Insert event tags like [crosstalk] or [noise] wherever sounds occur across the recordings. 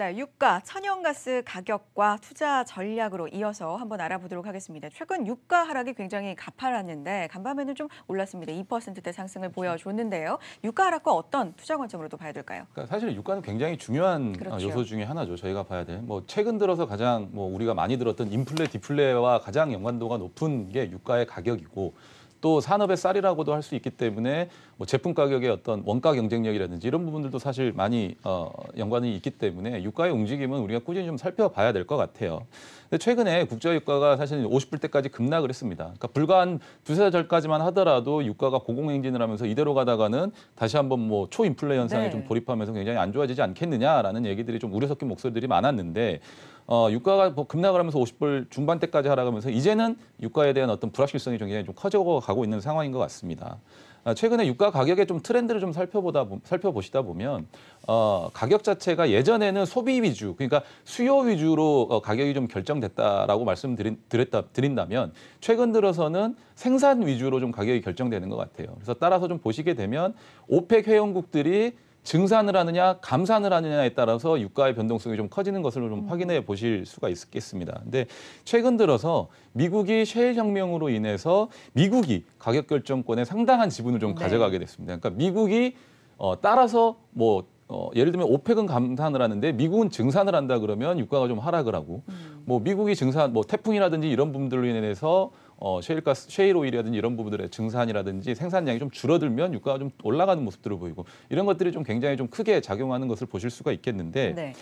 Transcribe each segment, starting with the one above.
전달 유가, 천연가스 가격과 투자 전략으로 이어서 한번 알아보도록 하겠습니다. 최근 유가 하락이 굉장히 가파랐는데 간밤에는 좀 올랐습니다. 2%대 상승을 보여줬는데요. 유가 하락과 어떤 투자 관점으로 도 봐야 될까요? 그러니까 사실 유가는 굉장히 중요한 어, 그렇죠. 요소 중에 하나죠. 저희가 봐야 돼. 뭐 최근 들어서 가장 뭐 우리가 많이 들었던 인플레, 디플레와 가장 연관도가 높은 게 유가의 가격이고 또 산업의 쌀이라고도 할 수 있기 때문에 뭐 제품 가격의 어떤 원가 경쟁력이라든지 이런 부분들도 사실 많이 어, 연관이 있기 때문에 유가의 움직임은 우리가 꾸준히 좀 살펴봐야 될 것 같아요. 근데 최근에 국제 유가가 사실 50불대까지 급락을 했습니다. 그러니까 불과 한 두세 달 전까지만 하더라도 유가가 고공행진을 하면서 이대로 가다가는 다시 한번 뭐 초인플레 현상에 네. 좀 돌입하면서 굉장히 안 좋아지지 않겠느냐라는 얘기들이 좀 우려 섞인 목소리들이 많았는데 어, 유가가 뭐 급락을 하면서 50불 중반대까지 하락하면서 이제는 유가에 대한 어떤 불확실성이 굉장히 좀 커져가고 있는 상황인 것 같습니다. 어, 최근에 유가 가격의 좀 트렌드를 좀 살펴보다 살펴보시다 보면 어, 가격 자체가 예전에는 소비 위주 그러니까 수요 위주로 어, 가격이 좀 결정됐다라고 말씀드린다면 최근 들어서는 생산 위주로 좀 가격이 결정되는 것 같아요. 그래서 따라서 좀 보시게 되면 오펙 회원국들이 증산을 하느냐 감산을 하느냐에 따라서 유가의 변동성이 좀 커지는 것을 좀 음. 확인해 보실 수가 있겠습니다. 근데 최근 들어서 미국이 셰일 혁명으로 인해서 미국이 가격 결정권에 상당한 지분을 좀 네. 가져가게 됐습니다. 그러니까 미국이 어 따라서 뭐 어, 예를 들면 오펙은 감산을 하는데 미국은 증산을 한다 그러면 유가가 좀 하락을 하고 음. 뭐 미국이 증산 뭐 태풍이라든지 이런 분들로 인해서 어, 셰일가스, 셰일 오일이라든지 이런 부분들의 증산이라든지 생산량이 좀 줄어들면 유가가 좀 올라가는 모습들을 보이고 이런 것들이 좀 굉장히 좀 크게 작용하는 것을 보실 수가 있겠는데 네.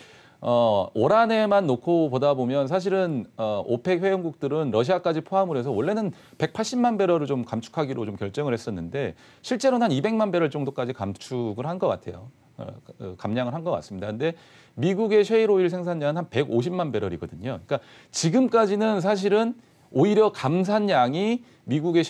어, 올 한해만 놓고 보다 보면 사실은 어, 오펙 회원국들은 러시아까지 포함을 해서 원래는 180만 배럴을 좀 감축하기로 좀 결정을 했었는데 실제로는 한 200만 배럴 정도까지 감축을 한 것 같아요. 어, 그, 감량을 한 것 같습니다. 근데 미국의 셰일 오일 생산량은 한 150만 배럴이거든요. 그러니까 지금까지는 사실은 오히려 감산량이 미국의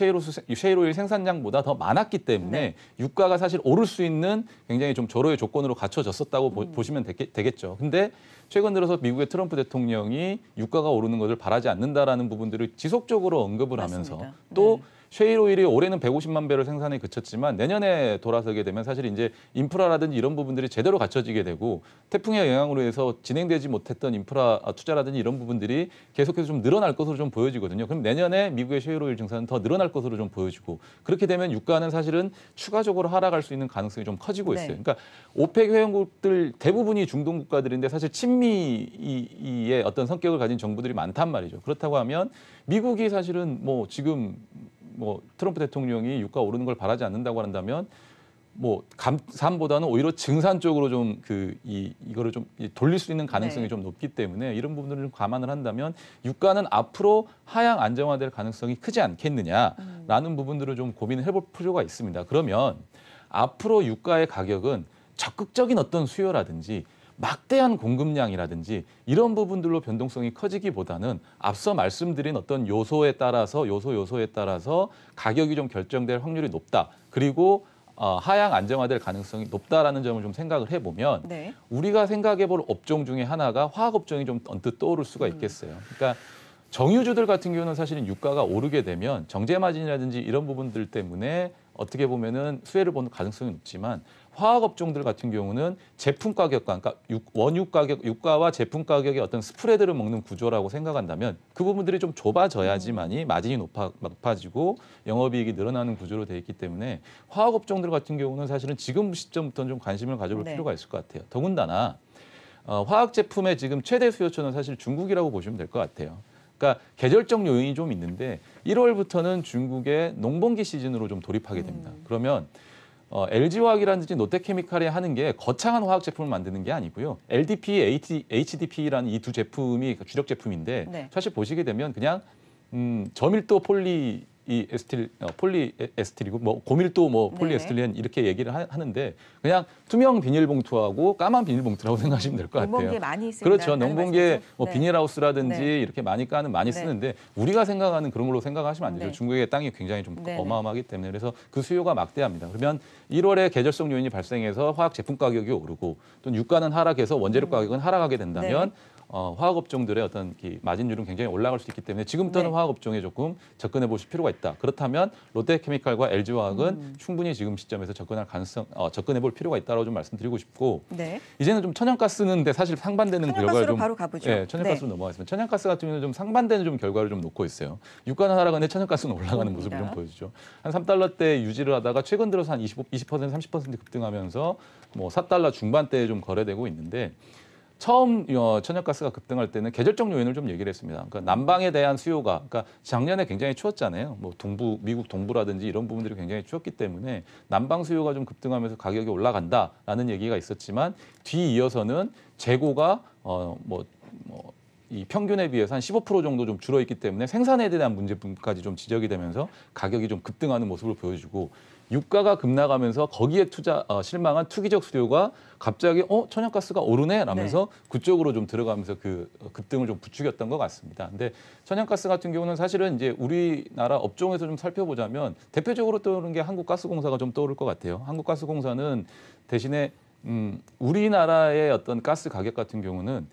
셰일오일 생산량보다 더 많았기 때문에 네. 유가가 사실 오를 수 있는 굉장히 좀 절호의 조건으로 갖춰졌었다고 음. 보, 시면 되겠, 죠 근데 최근 들어서 미국의 트럼프 대통령이 유가가 오르는 것을 바라지 않는다라는 부분들을 지속적으로 언급을 맞습니다. 하면서 또 네. 쉐일오일이 올해는 150만 배를 생산에 그쳤지만 내년에 돌아서게 되면 사실 이제 인프라라든지 이런 부분들이 제대로 갖춰지게 되고 태풍의 영향으로 해서 진행되지 못했던 인프라 투자라든지 이런 부분들이 계속해서 좀 늘어날 것으로 좀 보여지거든요. 그럼 내년에 미국의 쉐일오일 증산은 더 늘어날 것으로 좀 보여지고 그렇게 되면 유가는 사실은 추가적으로 하락할 수 있는 가능성이 좀 커지고 네. 있어요. 네. 그러니까 오펙 회원국들 대부분이 중동 국가들인데 사실 친미의 어떤 성격을 가진 정부들이 많단 말이죠. 그렇다고 하면 미국이 사실은 뭐 지금 뭐 트럼프 대통령이 유가 오르는 걸 바라지 않는다고 한다면 뭐 감산보다는 오히려 증산 쪽으로 좀 그 이 이거를 좀 돌릴 수 있는 가능성이 네. 좀 높기 때문에 이런 부분들을 좀 감안을 한다면 유가는 앞으로 하향 안정화될 가능성이 크지 않겠느냐라는 음. 부분들을 좀 고민을 해볼 필요가 있습니다. 그러면 앞으로 유가의 가격은 적극적인 어떤 수요라든지 막대한 공급량이라든지 이런 부분들로 변동성이 커지기보다는 앞서 말씀드린 어떤 요소에 따라서 요소 요소에 따라서 가격이 좀 결정될 확률이 높다. 그리고 어, 하향 안정화될 가능성이 높다라는 점을 좀 생각을 해보면 네. 우리가 생각해볼 업종 중에 하나가 화학업종이 좀 언뜻 떠오를 수가 음. 있겠어요. 그러니까 정유주들 같은 경우는 사실은 유가가 오르게 되면 정제 마진이라든지 이런 부분들 때문에 어떻게 보면은 수혜를 보는 가능성이 높지만 화학 업종들 같은 경우는 제품 가격과 그러니까 원유 가격, 유가와 제품 가격의 어떤 스프레드를 먹는 구조라고 생각한다면 그 부분들이 좀 좁아져야지만이 마진이 높아, 높아지고 영업이익이 늘어나는 구조로 되어 있기 때문에 화학 업종들 같은 경우는 사실은 지금 시점부터는 좀 관심을 가져볼 네. 필요가 있을 것 같아요. 더군다나 어, 화학 제품의 지금 최대 수요처는 사실 중국이라고 보시면 될 것 같아요. 그러니까 계절적 요인이 좀 있는데 1월부터는 중국의 농번기 시즌으로 좀 돌입하게 됩니다. 음. 그러면 어, LG화학이라든지 롯데케미칼이 하는 게 거창한 화학 제품을 만드는 게 아니고요. LDP, HDP라는 이 두 제품이 주력 제품인데 네. 사실 보시게 되면 그냥 음, 저밀도 폴리 이 에스틸 어, 폴리에스틸이고 뭐 고밀도 뭐 폴리에스틸렌 이렇게 얘기를 하, 하 는데 그냥 투명 비닐봉투하고 까만 비닐봉투라고 [laughs] 생각하시면 될 것 같아요. 농봉기 많이 쓰는 그렇죠. 농봉계뭐 네. 비닐하우스라든지 네. 이렇게 많이 까는 많이 네. 쓰는데 우리가 생각하는 그런 걸로 생각하시면 안 되죠. 네. 중국의 땅이 굉장히 좀 어마어마하기 때문에 그래서 그 수요가 막대합니다. 그러면 1월에 계절성 요인이 발생해서 화학 제품 가격이 오르고 또 유가는 하락해서 원재료 음. 가격은 하락하게 된다면 어, 화학 업종들의 어떤 마진율은 굉장히 올라갈 수 있기 때문에 지금부터는 네. 화학 업종에 조금 접근해 보실 필요가 있다. 그렇다면 롯데케미칼과 LG화학은 음. 충분히 지금 시점에서 접근할 가능성 어, 접근해 볼 필요가 있다고좀 말씀드리고 싶고 네. 이제는 좀 천연가스는데 사실 상반되는 결과를 좀 바로 가보죠. 예, 천연가스로 네. 넘어가겠습니다. 천연가스 같은 경우는 좀 상반되는 좀 결과를 좀 놓고 있어요. 유가는 하락하는데 천연가스는 올라가는 모습을 좀 보여주죠. 한 3달러대 유지를 하다가 최근 들어서 한 25, 20% 30% 급등하면서 뭐 4달러 중반대에 좀 거래되고 있는데 처음 어, 천연가스가 급등할 때는 계절적 요인을 좀 얘기를 했습니다. 그러니까 난방에 대한 수요가 그러니까 작년에 굉장히 추웠잖아요. 뭐 동부 미국 동부라든지 이런 부분들이 굉장히 추웠기 때문에 난방 수요가 좀 급등하면서 가격이 올라간다라는 얘기가 있었지만 뒤이어서는 재고가 어 뭐 뭐, 뭐이 평균에 비해서 한 15% 정도 좀 줄어 있기 때문에 생산에 대한 문제까지좀 지적이 되면서 가격이 좀 급등하는 모습을 보여주고 유가가 급락하면서 거기에 투자 어, 실망한 투기적 수요가 갑자기 어 천연가스가 오르네 라면서 네. 그쪽으로 좀 들어가면서 그 어, 급등을 좀 부추겼던 것 같습니다. 근데 천연가스 같은 경우는 사실은 이제 우리나라 업종에서 좀 살펴보자면 대표적으로 떠오르는 게 한국가스공사가 좀 떠오를 것 같아요. 한국가스공사는 대신에 음, 우리나라의 어떤 가스 가격 같은 경우는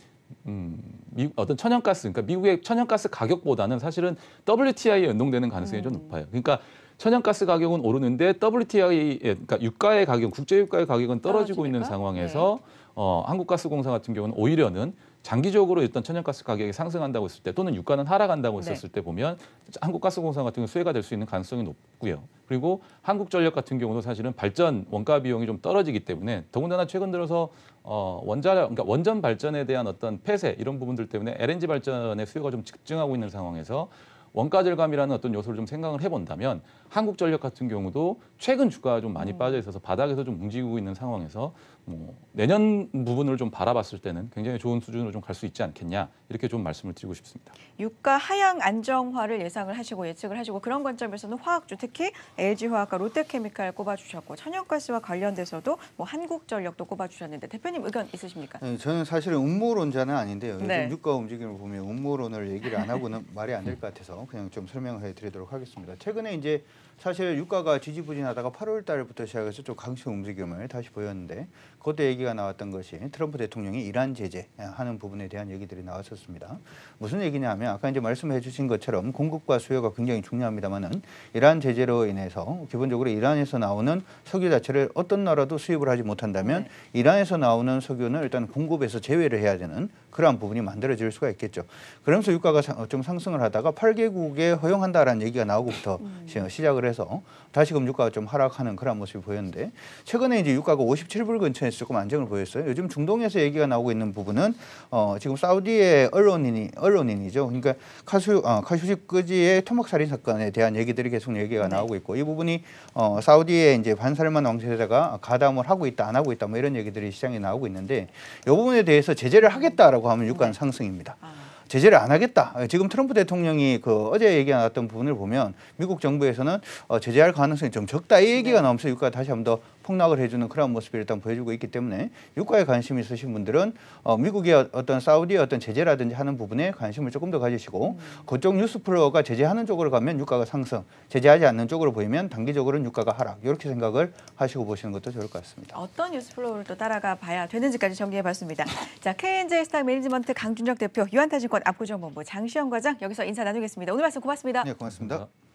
음, 미, 어떤 천연가스, 그러니까 미국의 천연가스 가격보다는 사실은 WTI에 연동되는 가능성이 음. 좀 높아요. 그러니까 천연가스 가격은 오르는데 WTI, 그러니까 유가의 가격, 국제 유가의 가격은 떨어지고 떨어지니까? 있는 상황에서 네. 어, 한국가스공사 같은 경우는 오히려는 장기적으로 일단 천연가스 가격이 상승한다고 했을 때 또는 유가는 하락한다고 네. 했었을 네. 때 보면 한국가스공사 같은 경우 수혜가 될 수 있는 가능성이 높고요. 그리고 한국전력 같은 경우도 사실은 발전 원가 비용이 좀 떨어지기 때문에 더군다나 최근 들어서 어 원자 그러니까 원전 발전에 대한 어떤 폐쇄 이런 부분들 때문에 LNG 발전의 수요가 좀 급증하고 있는 상황에서 원가 절감이라는 어떤 요소를 좀 생각을 해본다면 한국전력 같은 경우도 최근 주가가 좀 많이 음. 빠져 있어서 바닥에서 좀 움직이고 있는 상황에서 뭐 내년 부분을 좀 바라봤을 때는 굉장히 좋은 수준으로 좀 갈 수 있지 않겠냐 이렇게 좀 말씀을 드리고 싶습니다. 유가 하향 안정화를 예상을 하시고 예측을 하시고 그런 관점에서는 화학주 특히 LG화학과 롯데케미칼 꼽아주셨고 천연가스와 관련돼서도 뭐 한국전력도 꼽아주셨는데 대표님 의견 있으십니까? 네, 저는 사실은 음모론자는 아닌데요. 요즘 네. 유가 움직임을 보면 음모론을 얘기를 안 하고는 말이 안 될 것 같아서 그냥 좀 설명해 드리도록 하겠습니다. 최근에 이제 사실 유가가 지지부진 고민하다가 8월 달부터 시작해서 좀 강성 움직임을 다시 보였는데 그때 얘기가 나왔던 것이 트럼프 대통령이 이란 제재하는 부분에 대한 얘기들이 나왔었습니다. 무슨 얘기냐 하면 아까 이제 말씀해 주신 것처럼 공급과 수요가 굉장히 중요합니다만은 이란 제재로 인해서 기본적으로 이란에서 나오는 석유 자체를 어떤 나라도 수입을 하지 못한다면 네. 이란에서 나오는 석유는 일단 공급에서 제외를 해야 되는 그러한 부분이 만들어질 수가 있겠죠. 그러면서 유가가 어, 좀 상승을 하다가 8개국에 허용한다라는 얘기가 나오고부터 음. 시작을 해서 다시금 유가가 좀 하락하는 그런 모습이 보였는데 최근에 이제 유가가 57불 근처에서 조금 안정을 보였어요. 요즘 중동에서 얘기가 나오고 있는 부분은 어, 지금 사우디의 언론인이 언론인이죠. 그러니까 카슈 어, 카슈식 끄지의 토막 살인 사건에 대한 얘기들이 계속 얘기가 네. 나오고 있고 이 부분이 어, 사우디의 이제 반살만 왕세자가 가담을 하고 있다 안 하고 있다 뭐 이런 얘기들이 시장에 나오고 있는데 이 부분에 대해서 제재를 하겠다라고 하면 유가는 네. 상승입니다. 아. 제재를 안 하겠다. 지금 트럼프 대통령이 그 어제 얘기가 나왔던 부분을 보면 미국 정부에서는 어, 제재할 가능성이 좀 적다 이 얘기가 네. 나오면서 유가 다시 한번 더 폭락을 해주는 그런 모습을 일단 보여주고 있기 때문에 유가에 관심 이 있으신 분들은 어, 미국의 어떤 사우디의 어떤 제재라든지 하는 부분에 관심을 조금 더 가지시고 음. 그쪽 뉴스 플로어가 제재하는 쪽으로 가면 유가가 상승, 제재하지 않는 쪽으로 보이면 단기적으로는 유가가 하락 이렇게 생각을 하시고 보시는 것도 좋을 것 같습니다. 어떤 뉴스 플로어를 또 따라가 봐야 되는지까지 정리해봤습니다. 자, KNJ 스탁 매니지먼트 강준혁 대표, 유한타진권 압구정본부 장시영 과장 여기서 인사 나누겠습니다. 오늘 말씀 고맙습니다. 네, 고맙습니다. 고맙습니다.